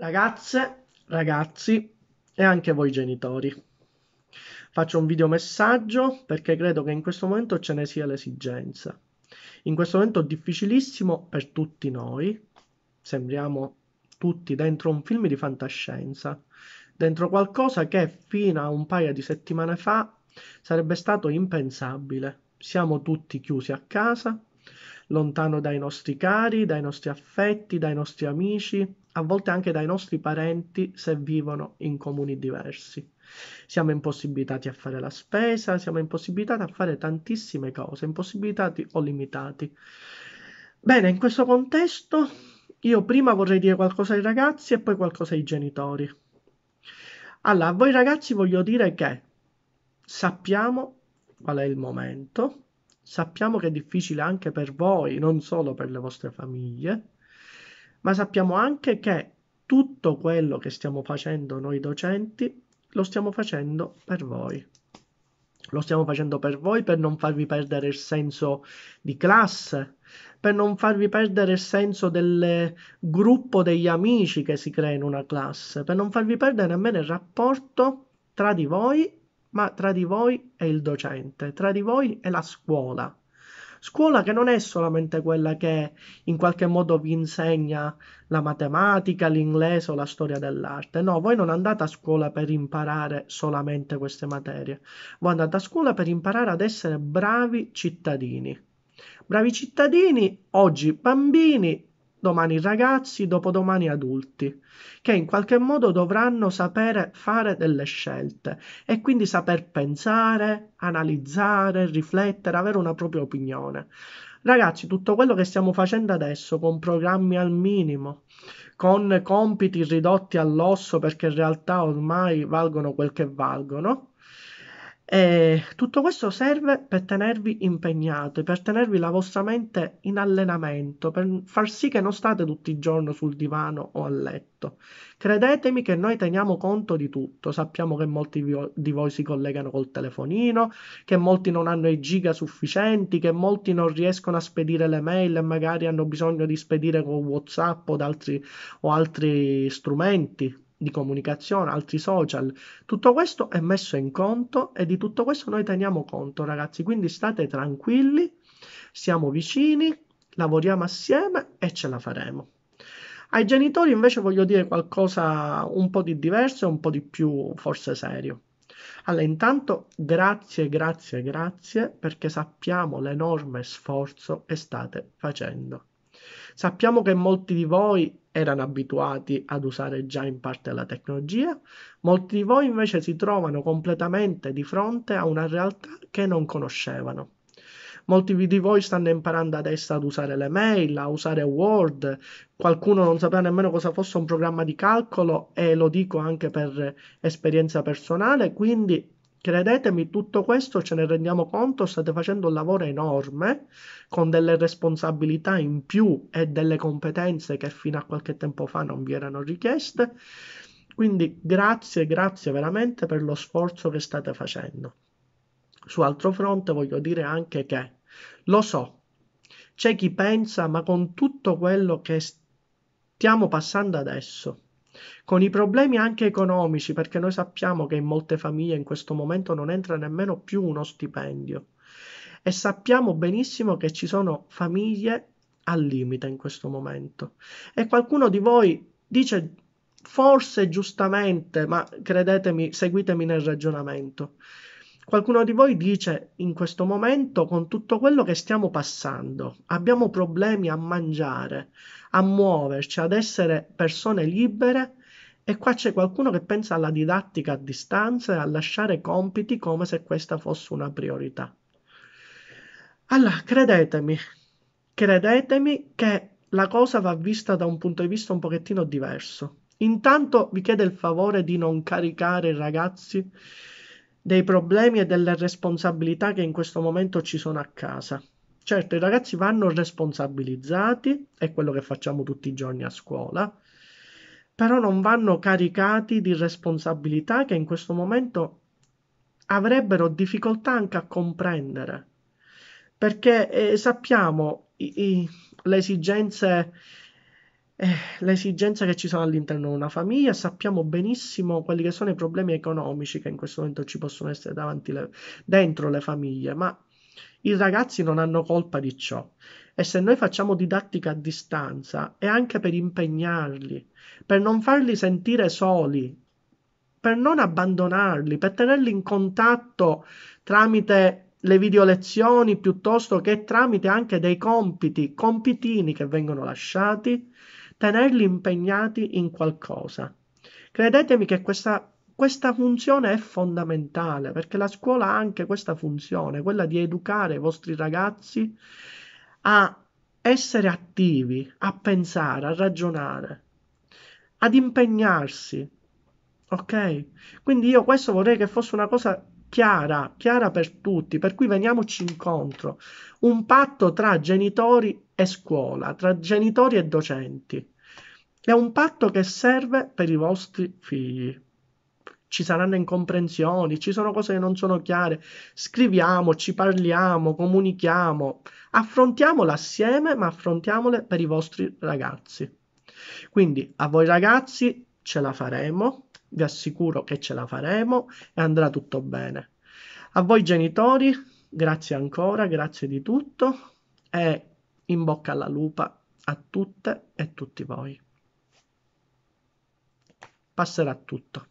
Ragazze, ragazzi e anche voi genitori. Faccio un video messaggio perché credo che in questo momento ce ne sia l'esigenza. In questo momento difficilissimo per tutti noi, sembriamo tutti dentro un film di fantascienza, dentro qualcosa che fino a un paio di settimane fa sarebbe stato impensabile. Siamo tutti chiusi a casa, lontano dai nostri cari, dai nostri affetti, dai nostri amici, a volte anche dai nostri parenti se vivono in comuni diversi. Siamo impossibilitati a fare la spesa, siamo impossibilitati a fare tantissime cose, impossibilitati o limitati. Bene, in questo contesto io prima vorrei dire qualcosa ai ragazzi e poi qualcosa ai genitori. Allora, a voi ragazzi voglio dire che sappiamo qual è il momento, sappiamo che è difficile anche per voi, non solo per le vostre famiglie, ma sappiamo anche che tutto quello che stiamo facendo noi docenti lo stiamo facendo per voi. Lo stiamo facendo per voi per non farvi perdere il senso di classe, per non farvi perdere il senso del gruppo degli amici che si crea in una classe, per non farvi perdere nemmeno il rapporto tra di voi, ma tra di voi e il docente, tra di voi e la scuola. Scuola che non è solamente quella che in qualche modo vi insegna la matematica, l'inglese o la storia dell'arte. No, voi non andate a scuola per imparare solamente queste materie. Voi andate a scuola per imparare ad essere bravi cittadini. Bravi cittadini, oggi bambini, domani ragazzi, dopodomani adulti, che in qualche modo dovranno sapere fare delle scelte e quindi saper pensare, analizzare, riflettere, avere una propria opinione. Ragazzi, tutto quello che stiamo facendo adesso con programmi al minimo, con compiti ridotti all'osso perché in realtà ormai valgono quel che valgono, e tutto questo serve per tenervi impegnati, per tenervi la vostra mente in allenamento, per far sì che non state tutti i giorni sul divano o a letto. Credetemi che noi teniamo conto di tutto, sappiamo che molti di voi si collegano col telefonino, che molti non hanno i giga sufficienti, che molti non riescono a spedire le mail e magari hanno bisogno di spedire con Whatsapp o, altri, o altri strumenti di comunicazione, altri social, tutto questo è messo in conto e di tutto questo noi teniamo conto ragazzi, quindi state tranquilli, siamo vicini, lavoriamo assieme e ce la faremo. Ai genitori invece voglio dire qualcosa un po' di diverso e un po' di più forse serio. Allora, intanto grazie, grazie, grazie perché sappiamo l'enorme sforzo che state facendo. Sappiamo che molti di voi erano abituati ad usare già in parte la tecnologia, molti di voi invece si trovano completamente di fronte a una realtà che non conoscevano. Molti di voi stanno imparando adesso ad usare le mail, a usare Word, qualcuno non sapeva nemmeno cosa fosse un programma di calcolo e lo dico anche per esperienza personale, quindi Credetemi, tutto questo ce ne rendiamo conto, state facendo un lavoro enorme con delle responsabilità in più e delle competenze che fino a qualche tempo fa non vi erano richieste. Quindi grazie, grazie veramente per lo sforzo che state facendo. Su altro fronte voglio dire anche che lo so, c'è chi pensa, ma con tutto quello che stiamo passando adesso, con i problemi anche economici, perché noi sappiamo che in molte famiglie in questo momento non entra nemmeno più uno stipendio e sappiamo benissimo che ci sono famiglie al limite in questo momento e qualcuno di voi dice forse giustamente, ma credetemi, seguitemi nel ragionamento. Qualcuno di voi dice in questo momento con tutto quello che stiamo passando, abbiamo problemi a mangiare, a muoverci, ad essere persone libere e qua c'è qualcuno che pensa alla didattica a distanza e a lasciare compiti come se questa fosse una priorità. Allora, credetemi, credetemi che la cosa va vista da un punto di vista un pochettino diverso. Intanto vi chiedo il favore di non caricare i ragazzi dei problemi e delle responsabilità che in questo momento ci sono a casa. Certo, i ragazzi vanno responsabilizzati, è quello che facciamo tutti i giorni a scuola, però non vanno caricati di responsabilità che in questo momento avrebbero difficoltà anche a comprendere, perché eh, sappiamo i, i, le esigenze eh, le esigenze che ci sono all'interno di una famiglia, sappiamo benissimo quelli che sono i problemi economici che in questo momento ci possono essere davanti le, dentro le famiglie, ma i ragazzi non hanno colpa di ciò e se noi facciamo didattica a distanza è anche per impegnarli, per non farli sentire soli, per non abbandonarli, per tenerli in contatto tramite le video lezioni piuttosto che tramite anche dei compiti, compitini che vengono lasciati tenerli impegnati in qualcosa. Credetemi che questa, questa funzione è fondamentale perché la scuola ha anche questa funzione, quella di educare i vostri ragazzi a essere attivi, a pensare, a ragionare, ad impegnarsi. Ok? Quindi io questo vorrei che fosse una cosa chiara, chiara per tutti, per cui veniamoci incontro. Un patto tra genitori e scuola, tra genitori e docenti. È un patto che serve per i vostri figli. Ci saranno incomprensioni, ci sono cose che non sono chiare. Scriviamo, ci parliamo, comunichiamo, affrontiamole assieme, ma affrontiamole per i vostri ragazzi. Quindi a voi ragazzi ce la faremo, vi assicuro che ce la faremo e andrà tutto bene. A voi genitori, grazie ancora, grazie di tutto e in bocca alla lupa a tutte e tutti voi. Passerà tutto.